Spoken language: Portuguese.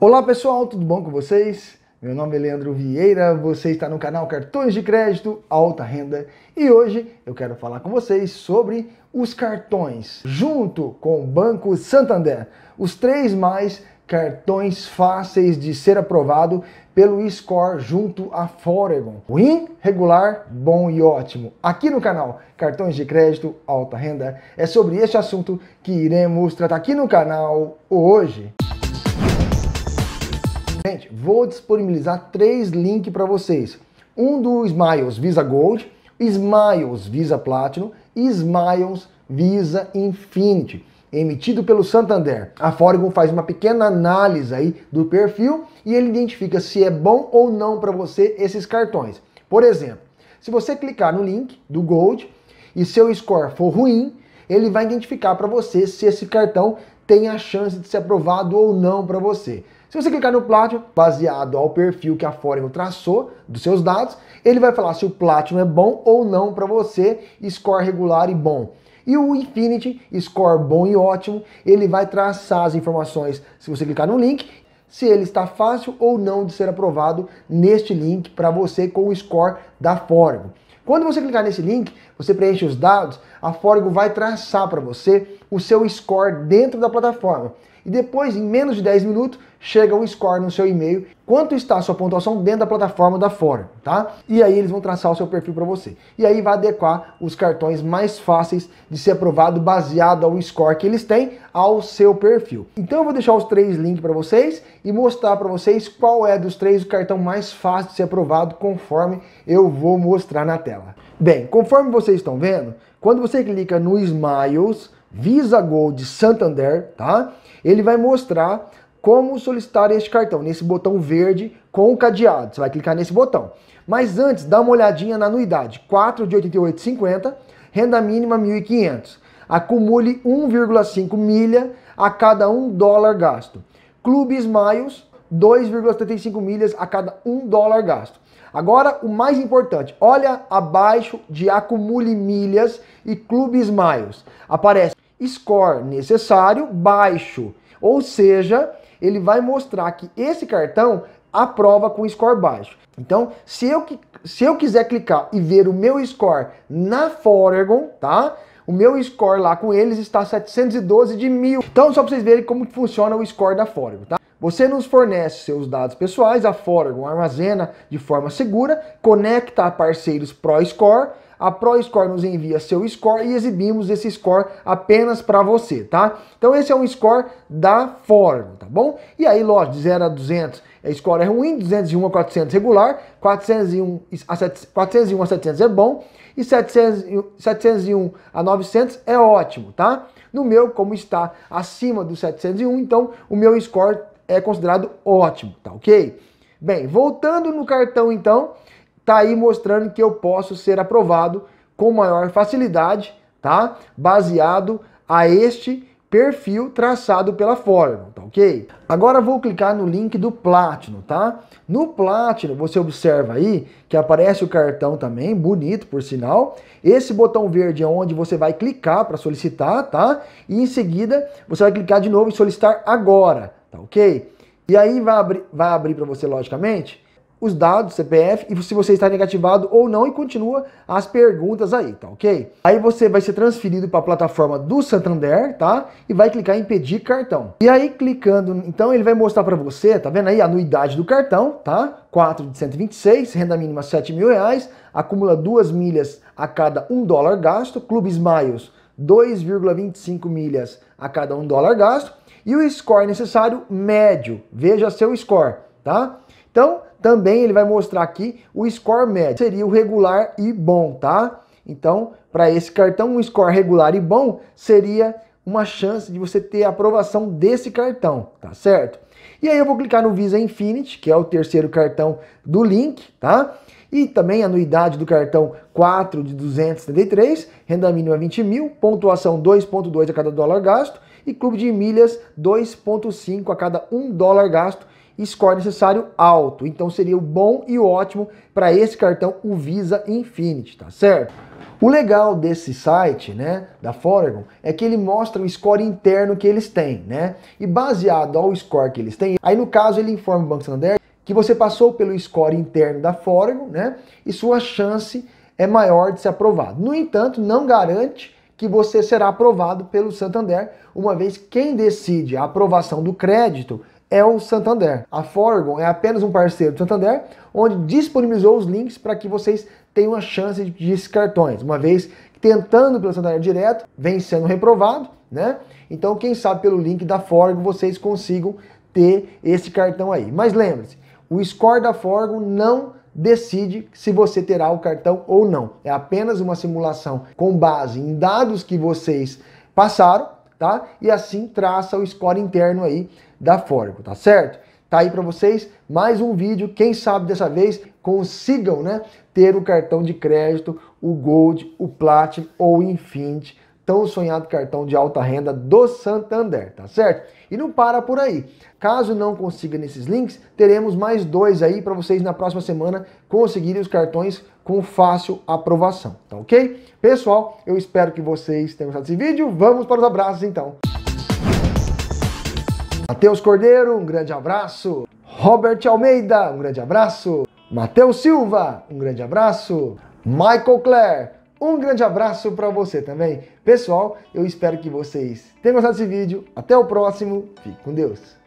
Olá pessoal, tudo bom com vocês? Meu nome é Leandro Vieira, você está no canal Cartões de Crédito Alta Renda e hoje eu quero falar com vocês sobre os cartões, junto com o Banco Santander, os três mais cartões fáceis de ser aprovado pelo Score junto a Foregon. Ruim, regular, bom e ótimo. Aqui no canal Cartões de Crédito Alta Renda é sobre este assunto que iremos tratar aqui no canal hoje. Gente, vou disponibilizar três links para vocês. Um do Smiles Visa Gold, Smiles Visa Platinum e Smiles Visa Infinity emitido pelo Santander. A Foregon faz uma pequena análise aí do perfil e ele identifica se é bom ou não para você esses cartões. Por exemplo, se você clicar no link do Gold e seu score for ruim, ele vai identificar para você se esse cartão tem a chance de ser aprovado ou não para você. Se você clicar no Platinum, baseado ao perfil que a Foreign traçou dos seus dados, ele vai falar se o Platinum é bom ou não para você, score regular e bom. E o Infinity, score bom e ótimo, ele vai traçar as informações se você clicar no link, se ele está fácil ou não de ser aprovado neste link para você com o score da Foreign. Quando você clicar nesse link, você preenche os dados, a Forgo vai traçar para você o seu score dentro da plataforma e depois, em menos de 10 minutos, chega um score no seu e-mail, quanto está a sua pontuação dentro da plataforma da fora, tá? E aí eles vão traçar o seu perfil para você. E aí vai adequar os cartões mais fáceis de ser aprovado baseado ao score que eles têm ao seu perfil. Então eu vou deixar os três links para vocês e mostrar para vocês qual é dos três o cartão mais fácil de ser aprovado conforme eu vou mostrar na tela. Bem, conforme vocês estão vendo, quando você clica no Smiles, Visa Gold Santander, tá? Ele vai mostrar como solicitar este cartão, nesse botão verde com o cadeado. Você vai clicar nesse botão. Mas antes, dá uma olhadinha na anuidade. 4 de 88,50, renda mínima 1.500. Acumule 1,5 milha a cada 1 dólar gasto. Clube Smiles, 2,75 milhas a cada 1 dólar gasto. Agora, o mais importante, olha abaixo de acumule milhas e clube Smiles. Aparece score necessário baixo. Ou seja, ele vai mostrar que esse cartão aprova com score baixo. Então, se eu, se eu quiser clicar e ver o meu score na Foregon, tá? O meu score lá com eles está 712 de mil. Então, só para vocês verem como funciona o score da Foregon, tá? Você nos fornece seus dados pessoais, a Foregon armazena de forma segura, conecta a parceiros ProScore, a ProScore nos envia seu score e exibimos esse score apenas para você, tá? Então esse é um score da forma, tá bom? E aí, lógico, de 0 a 200 é score é ruim, 201 a 400 regular, 401 a, 7, 401 a 700 é bom e 700, 701 a 900 é ótimo, tá? No meu, como está acima do 701, então o meu score é considerado ótimo, tá ok? Bem, voltando no cartão então, tá aí mostrando que eu posso ser aprovado com maior facilidade, tá? Baseado a este perfil traçado pela forma tá ok? Agora vou clicar no link do Platinum, tá? No Platinum, você observa aí que aparece o cartão também, bonito por sinal. Esse botão verde é onde você vai clicar para solicitar, tá? E em seguida, você vai clicar de novo em solicitar agora, tá ok? E aí vai abrir, vai abrir para você, logicamente, os dados, CPF, e se você está negativado ou não, e continua as perguntas aí, tá ok? Aí você vai ser transferido para a plataforma do Santander, tá? E vai clicar em pedir cartão. E aí, clicando, então ele vai mostrar para você, tá vendo aí, a anuidade do cartão, tá? 4 de 126, renda mínima 7 mil reais, acumula duas milhas a cada um dólar gasto, Clube Smiles 2,25 milhas a cada um dólar gasto, e o score necessário médio, veja seu score, tá? Então, também ele vai mostrar aqui o score médio. Seria o regular e bom, tá? Então, para esse cartão, um score regular e bom seria uma chance de você ter aprovação desse cartão, tá certo? E aí eu vou clicar no Visa Infinity, que é o terceiro cartão do link, tá? E também anuidade do cartão 4 de 273, renda mínima 20 mil, pontuação 2.2 a cada dólar gasto e clube de milhas 2.5 a cada 1 dólar gasto score necessário alto. Então seria o bom e o ótimo para esse cartão, o Visa Infinity, tá certo? O legal desse site, né, da Foregon, é que ele mostra o score interno que eles têm, né? E baseado ao score que eles têm, aí no caso ele informa o Banco Santander que você passou pelo score interno da Foregon, né? E sua chance é maior de ser aprovado. No entanto, não garante que você será aprovado pelo Santander, uma vez quem decide a aprovação do crédito é o Santander. A Forgon é apenas um parceiro do Santander, onde disponibilizou os links para que vocês tenham a chance de desses cartões, uma vez tentando pelo Santander direto, vem sendo reprovado, né? Então, quem sabe pelo link da Forgon vocês consigam ter esse cartão aí. Mas lembre-se, o score da Forgon não decide se você terá o cartão ou não. É apenas uma simulação com base em dados que vocês passaram, tá? E assim traça o score interno aí da Fórmula, tá certo? Tá aí para vocês mais um vídeo, quem sabe dessa vez consigam, né, ter o cartão de crédito, o Gold, o Platinum ou o Infinity, tão sonhado cartão de alta renda do Santander, tá certo? E não para por aí. Caso não consiga nesses links, teremos mais dois aí para vocês na próxima semana conseguirem os cartões com fácil aprovação, tá ok? Pessoal, eu espero que vocês tenham gostado desse vídeo. Vamos para os abraços então. Matheus Cordeiro, um grande abraço. Robert Almeida, um grande abraço. Matheus Silva, um grande abraço. Michael Clare, um grande abraço para você também. Pessoal, eu espero que vocês tenham gostado desse vídeo. Até o próximo. Fique com Deus.